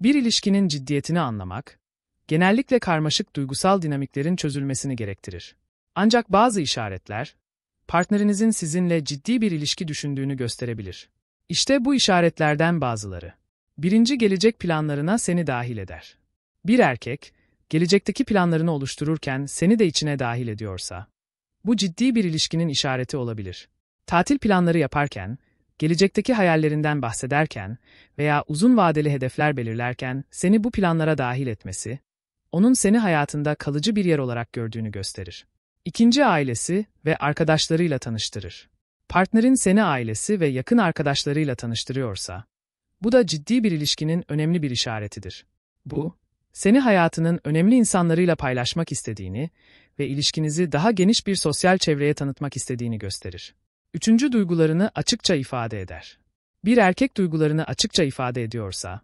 Bir ilişkinin ciddiyetini anlamak, genellikle karmaşık duygusal dinamiklerin çözülmesini gerektirir. Ancak bazı işaretler, partnerinizin sizinle ciddi bir ilişki düşündüğünü gösterebilir. İşte bu işaretlerden bazıları. Birinci gelecek planlarına seni dahil eder. Bir erkek, gelecekteki planlarını oluştururken seni de içine dahil ediyorsa, bu ciddi bir ilişkinin işareti olabilir. Tatil planları yaparken, gelecekteki hayallerinden bahsederken veya uzun vadeli hedefler belirlerken seni bu planlara dahil etmesi, onun seni hayatında kalıcı bir yer olarak gördüğünü gösterir. İkinci ailesi ve arkadaşlarıyla tanıştırır. Partnerin seni ailesi ve yakın arkadaşlarıyla tanıştırıyorsa, bu da ciddi bir ilişkinin önemli bir işaretidir. Bu, seni hayatının önemli insanlarıyla paylaşmak istediğini ve ilişkinizi daha geniş bir sosyal çevreye tanıtmak istediğini gösterir. Üçüncü duygularını açıkça ifade eder. Bir erkek duygularını açıkça ifade ediyorsa,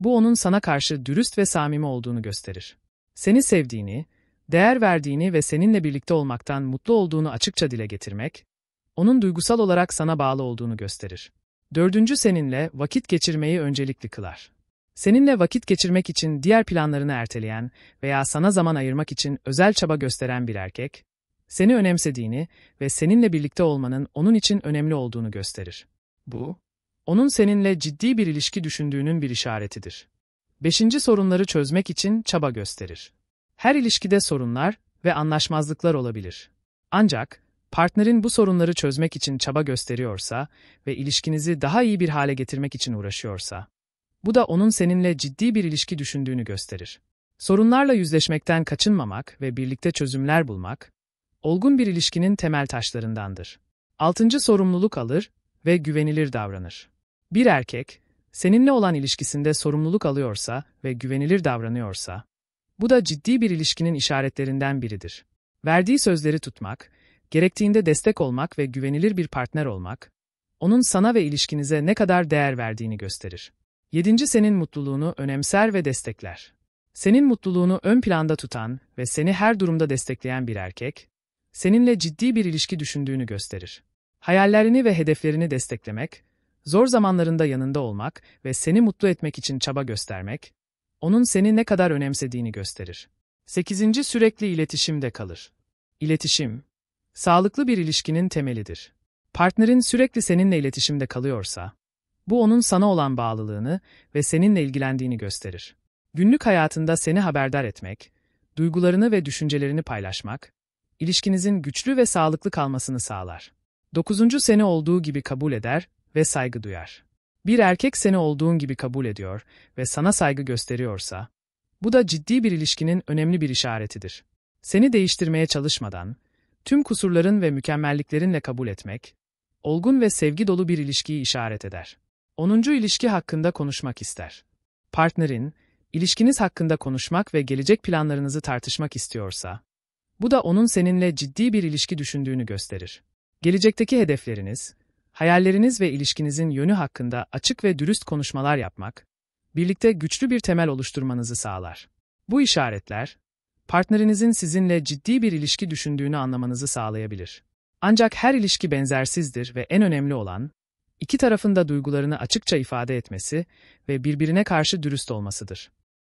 bu onun sana karşı dürüst ve samimi olduğunu gösterir. Seni sevdiğini, değer verdiğini ve seninle birlikte olmaktan mutlu olduğunu açıkça dile getirmek, onun duygusal olarak sana bağlı olduğunu gösterir. Dördüncü seninle vakit geçirmeyi öncelikli kılar. Seninle vakit geçirmek için diğer planlarını erteleyen veya sana zaman ayırmak için özel çaba gösteren bir erkek, seni önemsediğini ve seninle birlikte olmanın onun için önemli olduğunu gösterir. Bu, onun seninle ciddi bir ilişki düşündüğünün bir işaretidir. Beşinci sorunları çözmek için çaba gösterir. Her ilişkide sorunlar ve anlaşmazlıklar olabilir. Ancak partnerin bu sorunları çözmek için çaba gösteriyorsa ve ilişkinizi daha iyi bir hale getirmek için uğraşıyorsa, bu da onun seninle ciddi bir ilişki düşündüğünü gösterir. Sorunlarla yüzleşmekten kaçınmamak ve birlikte çözümler bulmak, olgun bir ilişkinin temel taşlarındandır. Altıncı sorumluluk alır ve güvenilir davranır. Bir erkek, seninle olan ilişkisinde sorumluluk alıyorsa ve güvenilir davranıyorsa, bu da ciddi bir ilişkinin işaretlerinden biridir. Verdiği sözleri tutmak, gerektiğinde destek olmak ve güvenilir bir partner olmak, onun sana ve ilişkinize ne kadar değer verdiğini gösterir. Yedinci Senin mutluluğunu önemser ve destekler. Senin mutluluğunu ön planda tutan ve seni her durumda destekleyen bir erkek, seninle ciddi bir ilişki düşündüğünü gösterir. Hayallerini ve hedeflerini desteklemek, zor zamanlarında yanında olmak ve seni mutlu etmek için çaba göstermek, onun seni ne kadar önemsediğini gösterir. 8. Sürekli iletişimde kalır. İletişim, sağlıklı bir ilişkinin temelidir. Partnerin sürekli seninle iletişimde kalıyorsa, bu onun sana olan bağlılığını ve seninle ilgilendiğini gösterir. Günlük hayatında seni haberdar etmek, duygularını ve düşüncelerini paylaşmak, ilişkinizin güçlü ve sağlıklı kalmasını sağlar. Dokuzuncu seni olduğu gibi kabul eder ve saygı duyar. Bir erkek seni olduğun gibi kabul ediyor ve sana saygı gösteriyorsa, bu da ciddi bir ilişkinin önemli bir işaretidir. Seni değiştirmeye çalışmadan, tüm kusurların ve mükemmelliklerinle kabul etmek, olgun ve sevgi dolu bir ilişkiyi işaret eder. Onuncu ilişki hakkında konuşmak ister. Partnerin, ilişkiniz hakkında konuşmak ve gelecek planlarınızı tartışmak istiyorsa, bu da onun seninle ciddi bir ilişki düşündüğünü gösterir. Gelecekteki hedefleriniz, hayalleriniz ve ilişkinizin yönü hakkında açık ve dürüst konuşmalar yapmak, birlikte güçlü bir temel oluşturmanızı sağlar. Bu işaretler, partnerinizin sizinle ciddi bir ilişki düşündüğünü anlamanızı sağlayabilir. Ancak her ilişki benzersizdir ve en önemli olan, iki tarafın da duygularını açıkça ifade etmesi ve birbirine karşı dürüst olmasıdır.